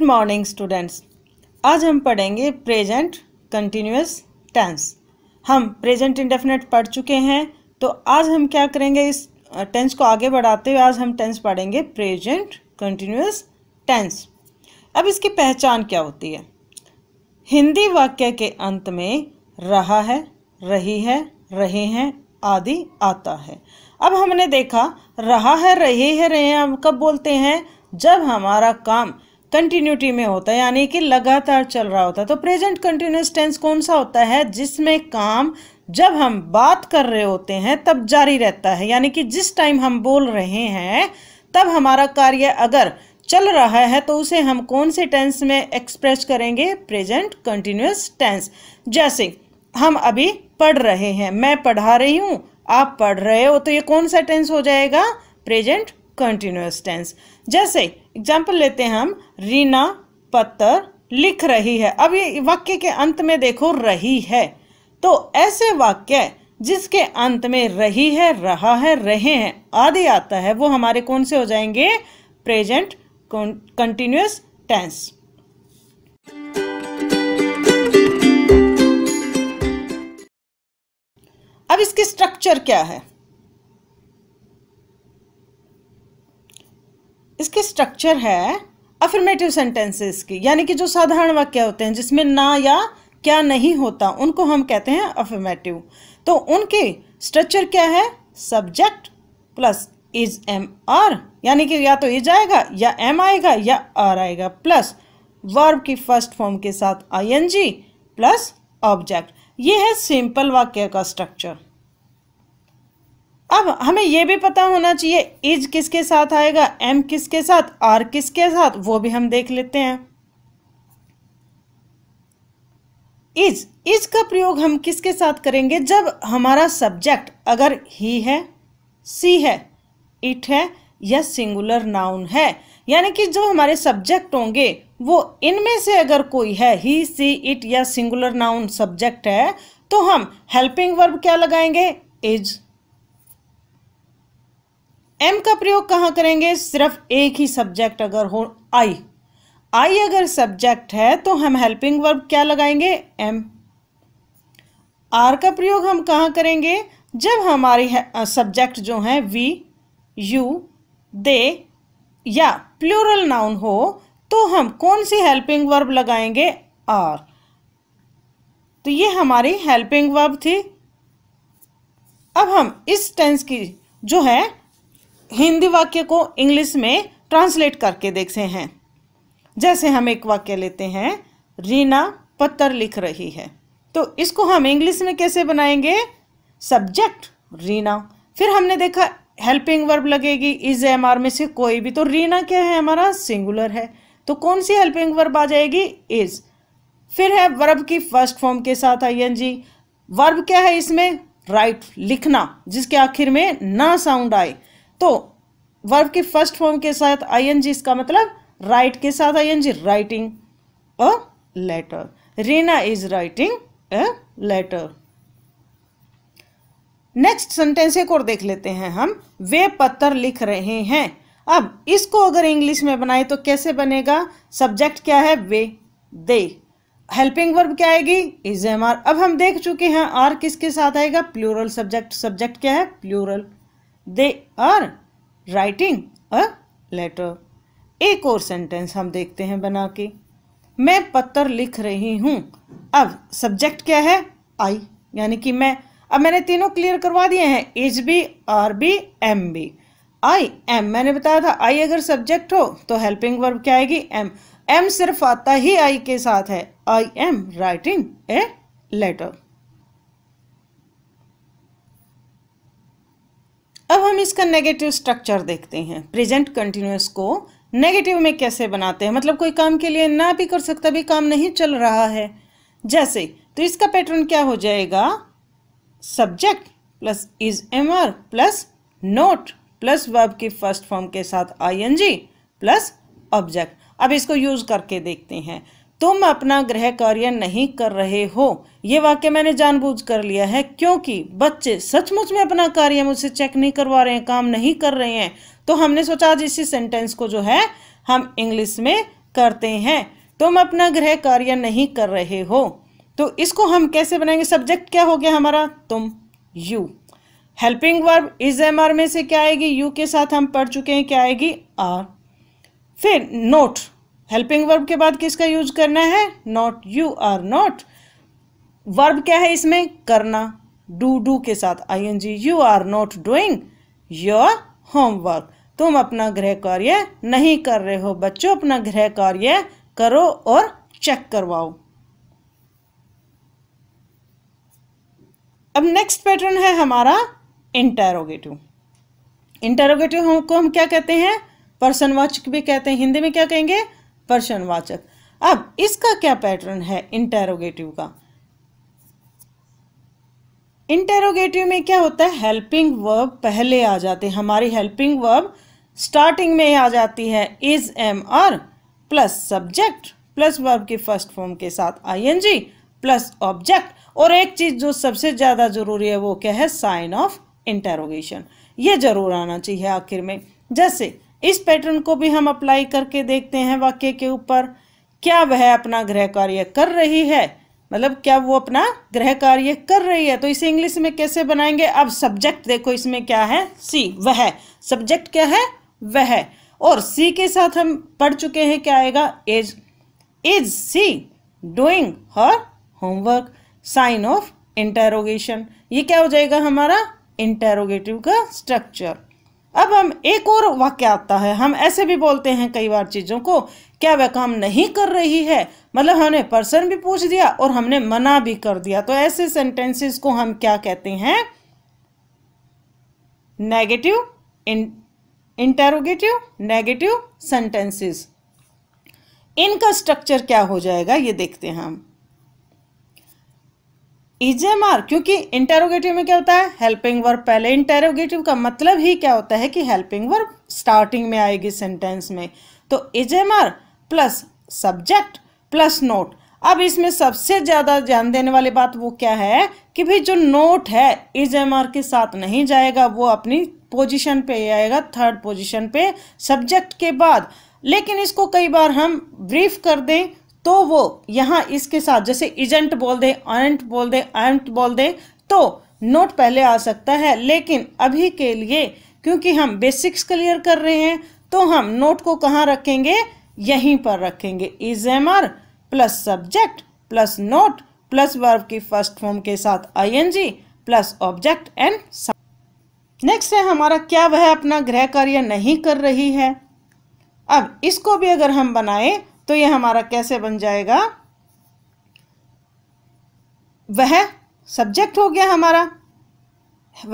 good morning students आज हम पढ़ेंगे प्रेजेंट कंटिन्यूस टेंस हम प्रेजेंट इंडेफिनेट पढ़ चुके हैं तो आज हम क्या करेंगे इस टेंस को आगे बढ़ाते हुए आज हम टेंस पढ़ेंगे प्रेजेंट कंटिन्यूस टेंस अब इसकी पहचान क्या होती है हिंदी वाक्य के अंत में रहा है रही है रहे हैं आदि आता है अब हमने देखा रहा है रहे है रहे हैं हम कब बोलते हैं जब हमारा काम कंटिन्यूटी में होता है यानी कि लगातार चल रहा होता है तो प्रेजेंट कंटिन्यूस टेंस कौन सा होता है जिसमें काम जब हम बात कर रहे होते हैं तब जारी रहता है यानी कि जिस टाइम हम बोल रहे हैं तब हमारा कार्य अगर चल रहा है तो उसे हम कौन से टेंस में एक्सप्रेस करेंगे प्रेजेंट कंटिन्यूस टेंस जैसे हम अभी पढ़ रहे हैं मैं पढ़ा रही हूँ आप पढ़ रहे हो तो ये कौन सा टेंस हो जाएगा प्रेजेंट कंटिन्यूस टेंस जैसे एग्जाम्पल लेते हैं हम रीना पत्थर लिख रही है अब ये वाक्य के अंत में देखो रही है तो ऐसे वाक्य जिसके अंत में रही है रहा है रहे हैं आदि आता है वो हमारे कौन से हो जाएंगे प्रेजेंट कंटिन्यूस टेंस अब इसकी स्ट्रक्चर क्या है इसके स्ट्रक्चर है अफर्मेटिव सेंटेंसेस की यानी कि जो साधारण वाक्य होते हैं जिसमें ना या क्या नहीं होता उनको हम कहते हैं अफर्मेटिव तो उनके स्ट्रक्चर क्या है subject plus is am are यानी कि या तो इज आएगा या एम आएगा या आर आएगा प्लस वर्ब की फर्स्ट फॉर्म के साथ I N G plus object ये है सिंपल वाक्य का स्ट्रक्चर अब हमें यह भी पता होना चाहिए इज किसके साथ आएगा एम किसके साथ आर किसके साथ वो भी हम देख लेते हैं इज इज का प्रयोग हम किसके साथ करेंगे जब हमारा सब्जेक्ट अगर ही है सी है इट है या सिंगुलर नाउन है यानी कि जो हमारे सब्जेक्ट होंगे वो इनमें से अगर कोई है ही सी इट या सिंगुलर नाउन सब्जेक्ट है तो हम हेल्पिंग वर्ब क्या लगाएंगे इज एम का प्रयोग कहाँ करेंगे सिर्फ एक ही सब्जेक्ट अगर हो आई आई अगर सब्जेक्ट है तो हम हेल्पिंग वर्ब क्या लगाएंगे एम आर का प्रयोग हम कहाँ करेंगे जब हमारी सब्जेक्ट जो हैं वी यू दे या प्लूरल नाउन हो तो हम कौन सी हेल्पिंग वर्ब लगाएंगे आर तो ये हमारी हेल्पिंग वर्ब थी अब हम इस टेंस की जो है हिंदी वाक्य को इंग्लिश में ट्रांसलेट करके देखते हैं जैसे हम एक वाक्य लेते हैं रीना पत्थर लिख रही है तो इसको हम इंग्लिश में कैसे बनाएंगे सब्जेक्ट रीना फिर हमने देखा हेल्पिंग वर्ब लगेगी इज एम आर में से कोई भी तो रीना क्या है हमारा सिंगुलर है तो कौन सी हेल्पिंग वर्ब आ जाएगी इज फिर है वर्ब की फर्स्ट फॉर्म के साथ आई एन जी वर्ब क्या है इसमें राइट लिखना जिसके आखिर में ना साउंड आए तो वर्ब के फर्स्ट फॉर्म के साथ आईएनजी इसका मतलब राइट के साथ ING writing a letter Reena is writing a letter next sentence एक और देख लेते हैं हम वे पत्थर लिख रहे हैं अब इसको अगर इंग्लिश में बनाए तो कैसे बनेगा सब्जेक्ट क्या है वे दे हेल्पिंग वर्ब क्या आएगी इज एम आर अब हम देख चुके हैं आर किसके साथ आएगा प्लूरल सब्जेक्ट सब्जेक्ट क्या है plural they are writing a letter एक और सेंटेंस हम देखते हैं बना के मैं पत्र लिख रही हूँ अब सब्जेक्ट क्या है आई यानी कि मैं अब मैंने तीनों क्लियर करवा दिए हैं H B are B am B I am मैंने बताया था आई अगर सब्जेक्ट हो तो हेल्पिंग वर्ब क्या आएगी एम एम सिर्फ आता ही आई के साथ है I am writing a letter इसका नेगेटिव स्ट्रक्चर देखते हैं प्रेजेंट कंटिन्यूस को नेगेटिव में कैसे बनाते हैं मतलब कोई काम के लिए ना भी कर सकता भी काम नहीं चल रहा है जैसे तो इसका पैटर्न क्या हो जाएगा subject plus is am are plus not plus verb की फर्स्ट फॉर्म के साथ I N G plus object अब इसको यूज करके देखते हैं तुम अपना गृह कार्य नहीं कर रहे हो ये वाक्य मैंने जानबूझ कर लिया है क्योंकि बच्चे सचमुच में अपना कार्य मुझसे चेक नहीं करवा रहे हैं काम नहीं कर रहे हैं तो हमने सोचा आज इसी सेंटेंस को जो है हम इंग्लिश में करते हैं तुम अपना गृह कार्य नहीं कर रहे हो तो इसको हम कैसे बनाएंगे सब्जेक्ट क्या हो गया हमारा तुम you helping verb is am are में से क्या आएगी यू के साथ हम पढ़ चुके हैं क्या आएगी आर फिर नोट हेल्पिंग वर्ब के बाद किसका यूज करना है not you are not verb क्या है इसमें करना डू डू के साथ I N G you are not doing your homework तुम अपना गृह कार्य नहीं कर रहे हो बच्चों अपना गृह कार्य करो और चेक करवाओ अब नेक्स्ट पैटर्न है हमारा इंटेरोगेटिव इंटेरोगेटिव को हम क्या कहते हैं पर्सन वाचक भी कहते हैं हिंदी में क्या कहेंगे प्रश्नवाचक अब इसका क्या पैटर्न है इंटेरोगेटिव का इंटेरोगेटिव में क्या होता है हेल्पिंग वर्ब पहले आ जाते हैं हमारी हेल्पिंग वर्ब स्टार्टिंग में आ जाती है is am are plus subject plus verb की फर्स्ट फॉर्म के साथ आईएनजी प्लस ऑब्जेक्ट और एक चीज जो सबसे ज्यादा जरूरी है वो क्या है साइन ऑफ इंटेरोगेशन ये जरूर आना चाहिए आखिर में जैसे इस पैटर्न को भी हम अप्लाई करके देखते हैं वाक्य के ऊपर क्या वह अपना गृह कार्य कर रही है मतलब क्या वो अपना गृह कार्य कर रही है तो इसे इंग्लिश में कैसे बनाएंगे अब सब्जेक्ट देखो इसमें क्या है सी वह सब्जेक्ट क्या है वह और सी के साथ हम पढ़ चुके हैं क्या आएगा is is she doing her homework sign of interrogation ये क्या हो जाएगा हमारा इंटेरोगेटिव का स्ट्रक्चर अब हम एक और वाक्य आता है हम ऐसे भी बोलते हैं कई बार चीज़ों को क्या वह काम नहीं कर रही है मतलब हमने पर्सन भी पूछ दिया और हमने मना भी कर दिया तो ऐसे सेंटेंसेस को हम क्या कहते हैं नेगेटिव इंटेरोगेटिव नेगेटिव सेंटेंसेस इनका स्ट्रक्चर क्या हो जाएगा ये देखते हैं हम आर e क्योंकि इंटेरोगेटिव में क्या होता है हेल्पिंग वर्ब पहले इंटेरोगेटिव का मतलब ही क्या होता है कि हेल्पिंग वर्ब स्टार्टिंग में आएगी सेंटेंस में तो is am are plus subject plus not अब इसमें सबसे ज़्यादा ध्यान देने वाली बात वो क्या है कि भाई जो नोट है इज एम आर के साथ नहीं जाएगा वो अपनी पोजिशन पे आएगा थर्ड पोजिशन पे सब्जेक्ट के बाद लेकिन इसको कई बार हम ब्रीफ कर दें तो वो यहाँ इसके साथ जैसे इजेंट बोल दें अंट बोल दें अंट बोल दें तो नोट पहले आ सकता है लेकिन अभी के लिए क्योंकि हम बेसिक्स क्लियर कर रहे हैं तो हम नोट को कहाँ रखेंगे यहीं पर रखेंगे is am are plus subject plus not plus verb की फर्स्ट फॉर्म के साथ I N G plus object and next है हमारा क्या वह अपना गृह कार्य नहीं कर रही है अब इसको भी अगर हम बनाएं तो ये हमारा कैसे बन जाएगा वह सब्जेक्ट हो गया हमारा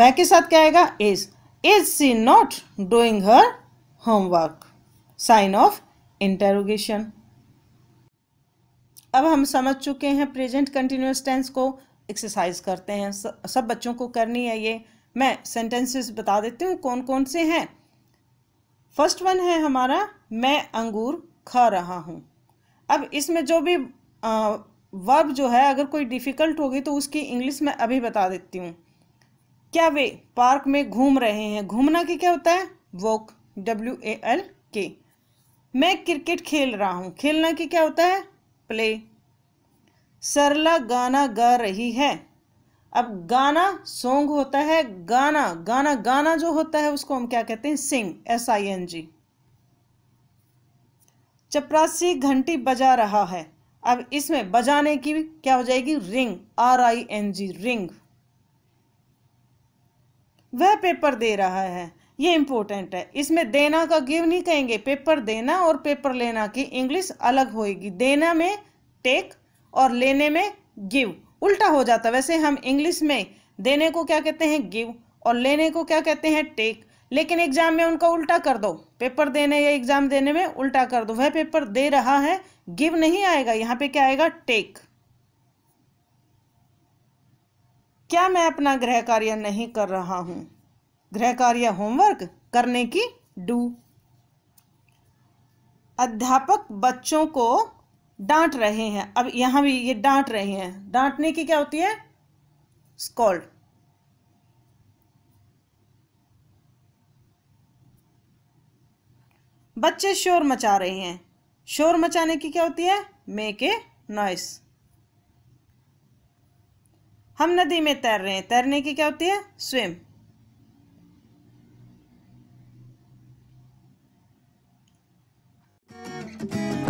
वह के साथ क्या आएगा is is she not doing her homework sign of interrogation अब हम समझ चुके हैं प्रेजेंट कंटिन्यूस टेंस को एक्सरसाइज करते हैं सब बच्चों को करनी है ये मैं सेंटेंसेस बता देती हूँ कौन कौन से हैं फर्स्ट वन है हमारा मैं अंगूर खा रहा हूँ अब इसमें जो भी वर्ब जो है अगर कोई डिफ़िकल्ट होगी तो उसकी इंग्लिश में अभी बता देती हूँ क्या वे पार्क में घूम रहे हैं घूमना की क्या होता है वॉक डब्ल्यू ए एल के मैं क्रिकेट खेल रहा हूँ खेलना की क्या होता है प्ले सरला गाना गा रही है अब गाना सॉन्ग होता है गाना गाना गाना जो होता है उसको हम क्या कहते हैं सिंग एस आई एन जी चपरासी घंटी बजा रहा है अब इसमें बजाने की क्या हो जाएगी ring R I N G ring वह पेपर दे रहा है ये इंपॉर्टेंट है इसमें देना का गिव नहीं कहेंगे पेपर देना और पेपर लेना की इंग्लिश अलग होएगी देना में टेक और लेने में गिव उल्टा हो जाता वैसे हम इंग्लिश में देने को क्या कहते हैं गिव और लेने को क्या कहते हैं टेक लेकिन एग्जाम में उनका उल्टा कर दो पेपर देने या एग्जाम देने में उल्टा कर दो वह पेपर दे रहा है गिव नहीं आएगा यहां पे क्या आएगा टेक क्या मैं अपना गृह कार्य नहीं कर रहा हूं गृह कार्य होमवर्क करने की डू अध्यापक बच्चों को डांट रहे हैं अब यहां भी ये डांट रहे हैं डांटने की क्या होती है स्कॉल्ड बच्चे शोर मचा रहे हैं शोर मचाने की क्या होती है मेक ए नॉइस हम नदी में तैर रहे हैं तैरने की क्या होती है स्विम thank you